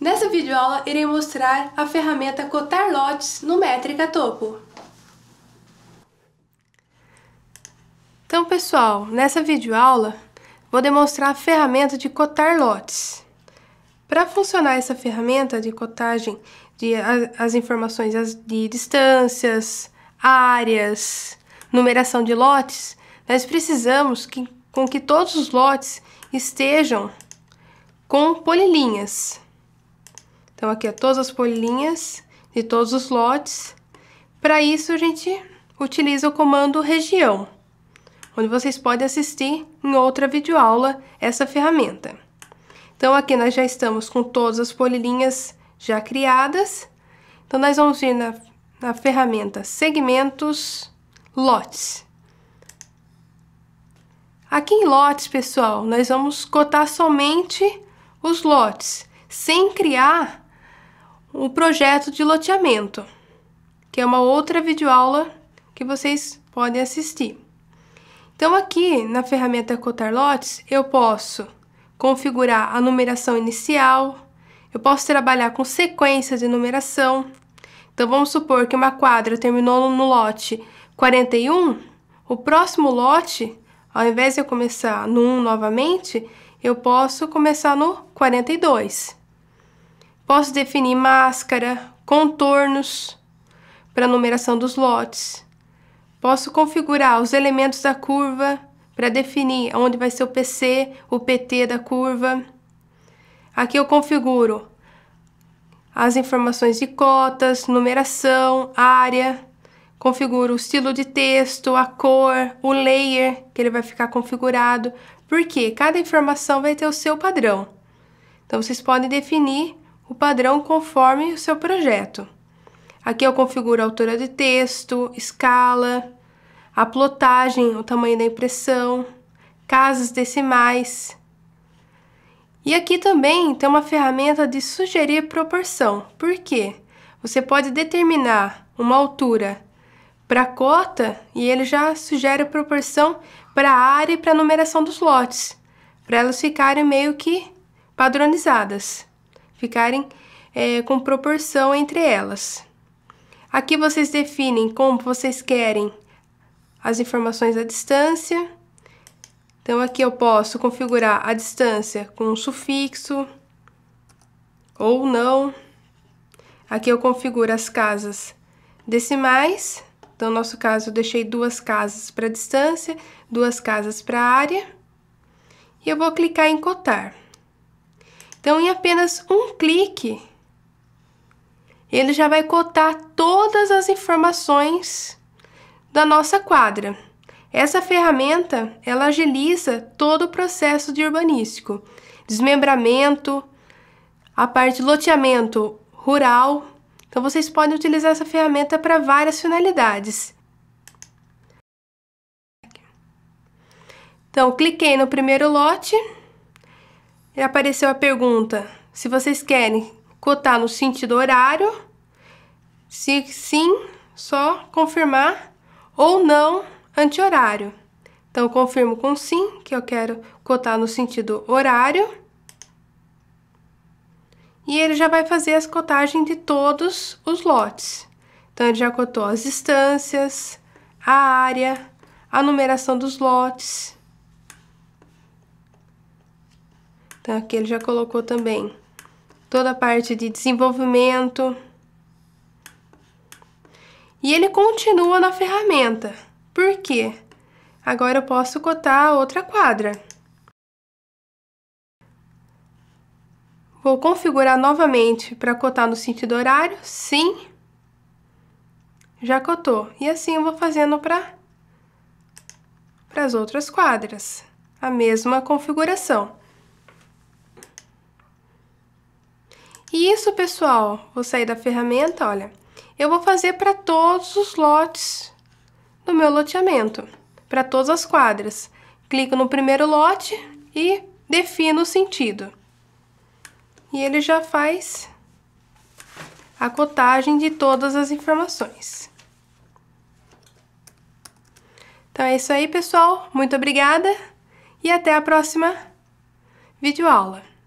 Nessa videoaula, irei mostrar a ferramenta Cotar Lotes no Métrica Topo. Então, pessoal, nessa videoaula, vou demonstrar a ferramenta de cotar lotes. Para funcionar essa ferramenta de cotagem de as informações de distâncias, áreas, numeração de lotes, nós precisamos que, com que todos os lotes estejam com polilinhas. Então, aqui é todas as folhinhas de todos os lotes. Para isso, a gente utiliza o comando região, onde vocês podem assistir em outra videoaula essa ferramenta. Então, aqui nós já estamos com todas as polilinhas já criadas. Então, nós vamos vir na, na ferramenta Segmentos, Lotes. Aqui em lotes, pessoal, nós vamos cotar somente os lotes, sem criar o projeto de loteamento, que é uma outra videoaula que vocês podem assistir. Então aqui na ferramenta cotar lotes, eu posso configurar a numeração inicial, eu posso trabalhar com sequência de numeração. Então vamos supor que uma quadra terminou no lote 41, o próximo lote, ao invés de eu começar no 1 novamente, eu posso começar no 42. Posso definir máscara, contornos para numeração dos lotes. Posso configurar os elementos da curva para definir onde vai ser o PC, o PT da curva. Aqui eu configuro as informações de cotas, numeração, área, configuro o estilo de texto, a cor, o layer que ele vai ficar configurado, porque cada informação vai ter o seu padrão. Então vocês podem definir o padrão conforme o seu projeto. Aqui eu configuro a altura de texto, escala, a plotagem, o tamanho da impressão, casas decimais. E aqui também tem uma ferramenta de sugerir proporção. Por quê? Você pode determinar uma altura para a cota e ele já sugere a proporção para a área e para a numeração dos lotes, para elas ficarem meio que padronizadas ficarem é, com proporção entre elas. Aqui vocês definem como vocês querem as informações à distância. Então, aqui eu posso configurar a distância com um sufixo ou não. Aqui eu configuro as casas decimais. Então, no nosso caso, eu deixei duas casas para distância, duas casas para área. E eu vou clicar em cotar. Então, em apenas um clique, ele já vai cotar todas as informações da nossa quadra. Essa ferramenta, ela agiliza todo o processo de urbanístico, desmembramento, a parte de loteamento rural. Então vocês podem utilizar essa ferramenta para várias finalidades. Então, cliquei no primeiro lote. E apareceu a pergunta: se vocês querem cotar no sentido horário, se sim, só confirmar, ou não, anti-horário. Então, eu confirmo com sim, que eu quero cotar no sentido horário. E ele já vai fazer as cotagens de todos os lotes. Então, ele já cotou as distâncias, a área, a numeração dos lotes. tá? Aqui ele já colocou também toda a parte de desenvolvimento. E ele continua na ferramenta. Por quê? Agora eu posso cotar outra quadra. Vou configurar novamente para cotar no sentido horário, sim. Já cotou. E assim eu vou fazendo para as outras quadras. A mesma configuração. Isso, pessoal, vou sair da ferramenta, olha. Eu vou fazer para todos os lotes do meu loteamento, para todas as quadras. Clico no primeiro lote e defino o sentido. E ele já faz a cotagem de todas as informações. Então é isso aí, pessoal. Muito obrigada e até a próxima videoaula.